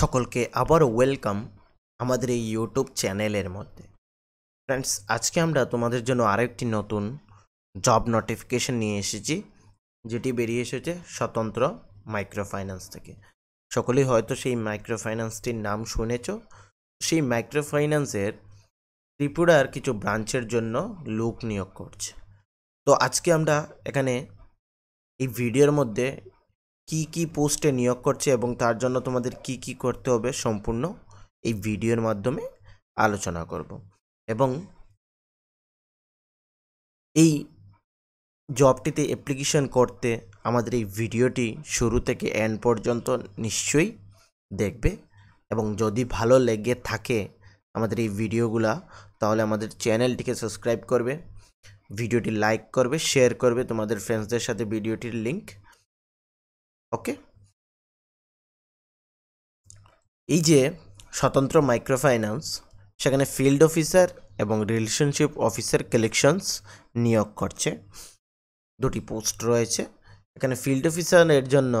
সকলকে আবারও ওয়েলকাম আমাদের এই ইউটিউব চ্যানেলের মধ্যে ফ্রেন্ডস আজকে আমরা তোমাদের জন্য আরেকটি নতুন জব নোটিফিকেশন নিয়ে এসেছি যেটি বেরিয়ে এসেছে স্বতন্ত্র মাইক্রো ফাইন্যান্স থেকে সকলেই হয়তো সেই মাইক্রো ফাইন্যান্সটির নাম শুনেছ সেই মাইক্রো ফাইন্যান্সের ত্রিপুরার কিছু ব্রাঞ্চের জন্য লোক নিয়োগ করছে তো আজকে আমরা এখানে এই ভিডিওর মধ্যে কি কি পোস্টে নিয়োগ করছে এবং তার জন্য তোমাদের কি কি করতে হবে সম্পূর্ণ এই ভিডিওর মাধ্যমে আলোচনা করব এবং এই জবটিতে অ্যাপ্লিকেশন করতে আমাদের এই ভিডিওটি শুরু থেকে এন্ড পর্যন্ত নিশ্চয়ই দেখবে এবং যদি ভালো লেগে থাকে আমাদের এই ভিডিওগুলা তাহলে আমাদের চ্যানেলটিকে সাবস্ক্রাইব করবে ভিডিওটি লাইক করবে শেয়ার করবে তোমাদের ফ্রেন্ডসদের সাথে ভিডিওটির লিঙ্ক ওকে এই যে স্বতন্ত্র মাইক্রোফাইন্যান্স সেখানে ফিল্ড অফিসার এবং রিলেশনশিপ অফিসার কালেকশনস নিয়োগ করছে দুটি পোস্ট রয়েছে এখানে ফিল্ড অফিসারের জন্য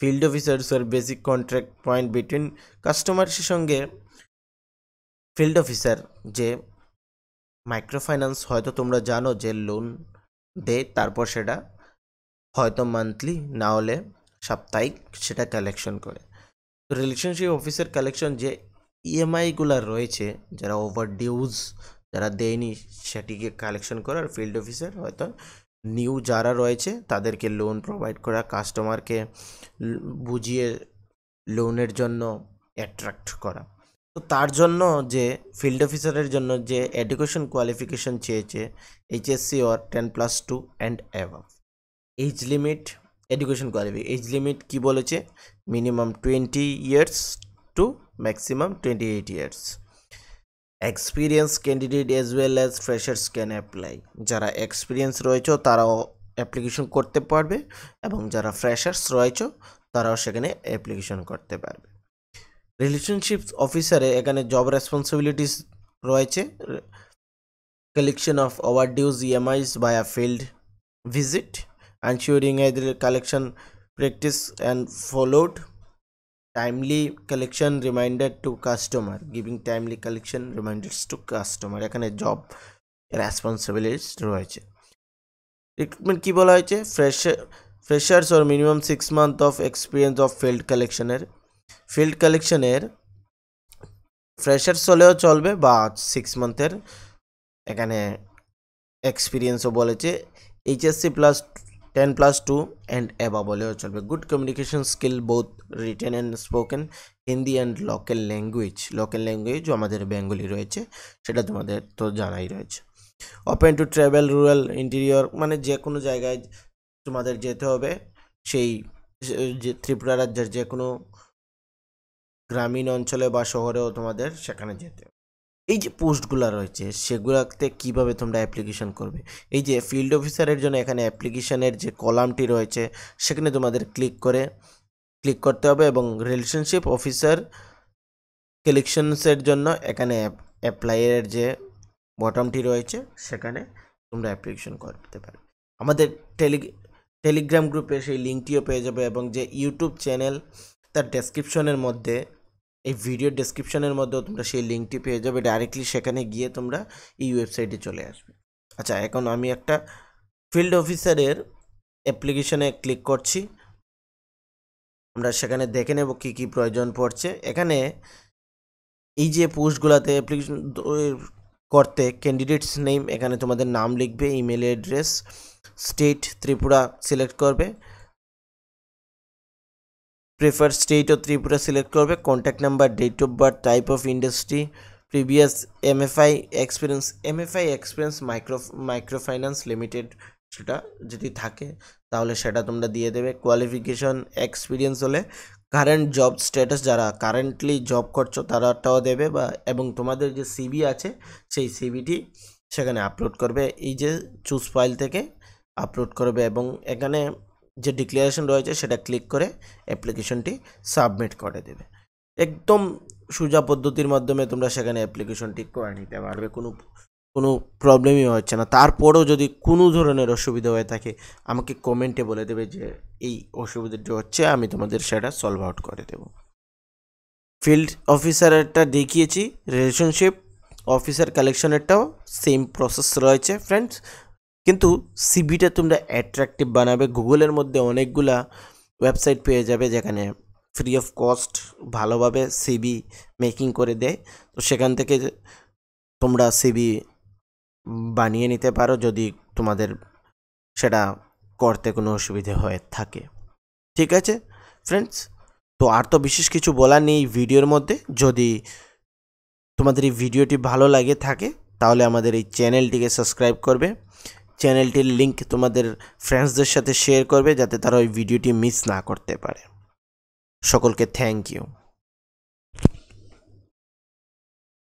ফিল্ড অফিসার্সের বেসিক কন্ট্রাক্ট পয়েন্ট বিটুইন কাস্টমার্সের সঙ্গে ফিল্ড অফিসার যে মাইক্রোফাইন্যান্স হয়তো তোমরা জানো যে লোন দেয় তারপর সেটা হয়তো মান্থলি না হলে সাপ্তাহিক সেটা কালেকশন করে তো রিলেশনশিপ অফিসের কালেকশন যে ইএমআইগুলো e রয়েছে যারা ওভার ডিউজ যারা দেয়নি সেটিকে কালেকশন করা আর ফিল্ড অফিসের হয়তো নিউ যারা রয়েছে তাদেরকে লোন প্রোভাইড করা কাস্টমারকে বুঝিয়ে লোনের জন্য অ্যাট্রাক্ট করা তো তার জন্য যে ফিল্ড অফিসারের জন্য যে এডুকেশন কোয়ালিফিকেশন চেয়েছে HSC or ten plus two and above age limit education qualification age limit কি বলেছে minimum twenty years to maximum twenty eight years experience candidate as well as freshers can apply যারা experience রয়েছে তারাও application করতে পারবে এবং যারা freshers রয়েছে তারাও সেখানে অ্যাপ্লিকেশন করতে পারবে রিলেশনশিপ অফিসারে এখানে জব রেসপন্সিবিলিটিস রয়েছে collection of over dues EMIs by a field visit ensuring a collection practice and followed timely collection reminder to customer giving timely collection reminders to customer এখানে job responsibilities রয়েছে recruitment কি বলা হয়েছে fresher freshers or minimum six month of experience of field কালেকশনের field কালেকশনের freshers হলেও চলবে বা সিক্স মান্থের এখানে এক্সপিরিয়েন্সও বলেছে HSC plus ten plus two and above বলেও চলবে good communication skill both written and spoken Hindi and local language local language আমাদের বেঙ্গলি রয়েছে সেটা তোমাদের তো জানাই রয়েছে open to travel rural interior মানে যে কোনো জায়গায় তোমাদের যেতে হবে সেই যে ত্রিপুরা রাজ্যের যে কোনো গ্রামীণ অঞ্চলে বা শহরেও তোমাদের সেখানে যেতে এই যে পোস্টগুলো রয়েছে সেগুলোতে কিভাবে তোমরা অ্যাপ্লিকেশান করবে এই যে ফিল্ড অফিসারের জন্য এখানে অ্যাপ্লিকেশানের যে কলামটি রয়েছে সেখানে তোমাদের ক্লিক করে ক্লিক করতে হবে এবং রিলেশনশিপ অফিসার কালেকশনসের জন্য এখানে অ্যাপ্লাইয়ের যে বটমটি রয়েছে সেখানে তোমরা অ্যাপ্লিকেশন করতে পারবে আমাদের টেলি টেলিগ্রাম গ্রুপে সেই লিঙ্কটিও পেয়ে যাবে এবং যে ইউটিউব চ্যানেল তার ডেসক্রিপশনের মধ্যে এই ভিডিও ডেসক্রিপশনের মধ্যেও তোমরা সেই লিঙ্কটি পেয়ে যাবে ডাইরেক্টলি সেখানে গিয়ে তোমরা এই ওয়েবসাইটে চলে আসবে আচ্ছা এখন আমি একটা ফিল্ড অফিসারের অ্যাপ্লিকেশনে ক্লিক করছি আমরা সেখানে দেখে নেব কী কী প্রয়োজন পড়ছে এখানে এই যে পোস্টগুলোতে অ্যাপ্লিকেশন করতে ক্যান্ডিডেটস নেম এখানে তোমাদের নাম লিখবে email address state Tripura select করবে prefer state of Tripura select করবে contact number date of birth type of industry previous MFI experience MFI experience micro micro finance limited সেটা যদি থাকে তাহলে সেটা তোমরা দিয়ে দেবে কোয়ালিফিকেশন এক্সপিরিয়েন্স হলে কারেন্ট জব স্ট্যাটাস যারা কারেন্টলি জব করছো তারাটাও দেবে বা এবং তোমাদের যে সিবি আছে সেই সিবিটি সেখানে আপলোড করবে এই যে চুজ ফাইল থেকে আপলোড করবে এবং এখানে যে ডিক্লারেশন রয়েছে সেটা ক্লিক করে অ্যাপ্লিকেশনটি সাবমিট করে দেবে একদম সোজা পদ্ধতির মাধ্যমে তোমরা সেখানে অ্যাপ্লিকেশনটি করে নিতে পারবে কোনো কোনো প্রবলেমই হচ্ছে না তারপরেও যদি কোনো ধরনের অসুবিধা হয়ে থাকে আমাকে কমেন্টে বলে দেবে যে এই অসুবিধাটি হচ্ছে আমি তোমাদের সেটা সলভ আউট করে দেব ফিল্ড অফিসারেরটা দেখিয়েছি রিলেশনশিপ অফিসার কালেকশনেরটাও সেম প্রসেস রয়েছে ফ্রেন্ডস কিন্তু সিভিটা তোমরা অ্যাট্রাকটিভ বানাবে গুগলের মধ্যে অনেকগুলা ওয়েবসাইট পেয়ে যাবে যেখানে ফ্রি অফ কস্ট ভালোভাবে সিবি মেকিং করে দেয় তো সেখান থেকে তোমরা সিবি বানিয়ে নিতে পারো যদি তোমাদের সেটা করতে কোনো অসুবিধে হয়ে থাকে ঠিক আছে ফ্রেন্ডস তো আর তো বিশেষ কিছু বলার নেই ভিডিওর মধ্যে যদি তোমাদের এই ভিডিওটি ভালো লাগে থাকে তাহলে আমাদের এই চ্যানেলটিকে সাবস্ক্রাইব করবে চ্যানেলটির লিঙ্ক তোমাদের ফ্রেন্ডসদের সাথে শেয়ার করবে যাতে তারা ওই ভিডিওটি মিস না করতে পারে সকলকে থ্যাংক ইউ